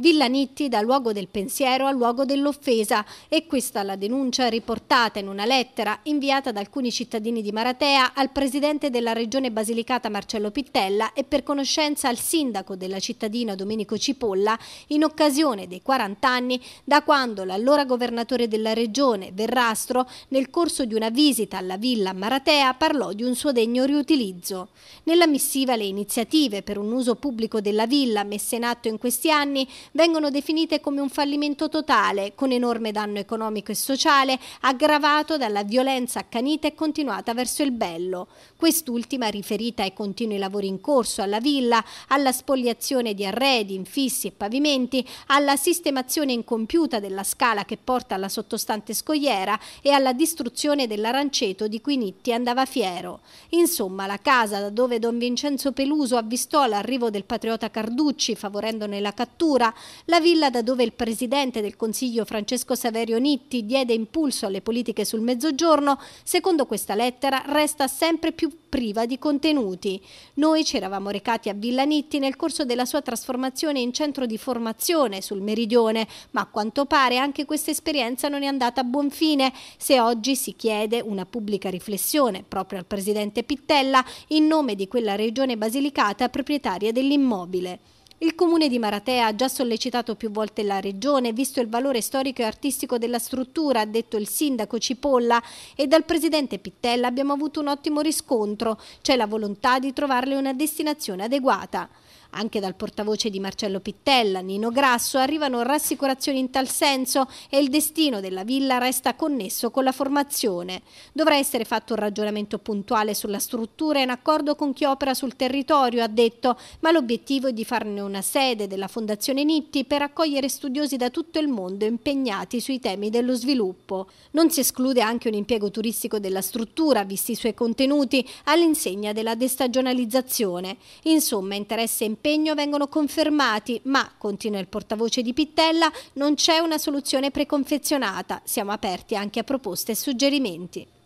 Villa Nitti da luogo del pensiero a luogo dell'offesa e questa la denuncia riportata in una lettera inviata da alcuni cittadini di Maratea al presidente della regione Basilicata Marcello Pittella e per conoscenza al sindaco della cittadina Domenico Cipolla in occasione dei 40 anni da quando l'allora governatore della regione Verrastro nel corso di una visita alla villa Maratea parlò di un suo degno riutilizzo. Nella missiva le iniziative per un uso pubblico della villa messe in atto in questi anni vengono definite come un fallimento totale, con enorme danno economico e sociale, aggravato dalla violenza accanita e continuata verso il bello. Quest'ultima riferita ai continui lavori in corso alla villa, alla spoliazione di arredi, infissi e pavimenti, alla sistemazione incompiuta della scala che porta alla sottostante scogliera e alla distruzione dell'aranceto di cui Nitti andava fiero. Insomma, la casa da dove Don Vincenzo Peluso avvistò l'arrivo del patriota Carducci favorendone la cattura, la villa da dove il presidente del Consiglio Francesco Saverio Nitti diede impulso alle politiche sul mezzogiorno, secondo questa lettera resta sempre più priva di contenuti. Noi ci eravamo recati a Villa Nitti nel corso della sua trasformazione in centro di formazione sul meridione, ma a quanto pare anche questa esperienza non è andata a buon fine se oggi si chiede una pubblica riflessione proprio al presidente Pittella in nome di quella regione basilicata proprietaria dell'immobile. Il comune di Maratea ha già sollecitato più volte la regione, visto il valore storico e artistico della struttura, ha detto il sindaco Cipolla, e dal presidente Pittella abbiamo avuto un ottimo riscontro. C'è la volontà di trovarle una destinazione adeguata. Anche dal portavoce di Marcello Pittella, Nino Grasso, arrivano rassicurazioni in tal senso e il destino della villa resta connesso con la formazione. Dovrà essere fatto un ragionamento puntuale sulla struttura in accordo con chi opera sul territorio, ha detto, ma l'obiettivo è di farne una sede della Fondazione Nitti per accogliere studiosi da tutto il mondo impegnati sui temi dello sviluppo. Non si esclude anche un impiego turistico della struttura, visti i suoi contenuti, all'insegna della destagionalizzazione. Insomma, interesse impegnativo impegno vengono confermati, ma, continua il portavoce di Pittella, non c'è una soluzione preconfezionata. Siamo aperti anche a proposte e suggerimenti.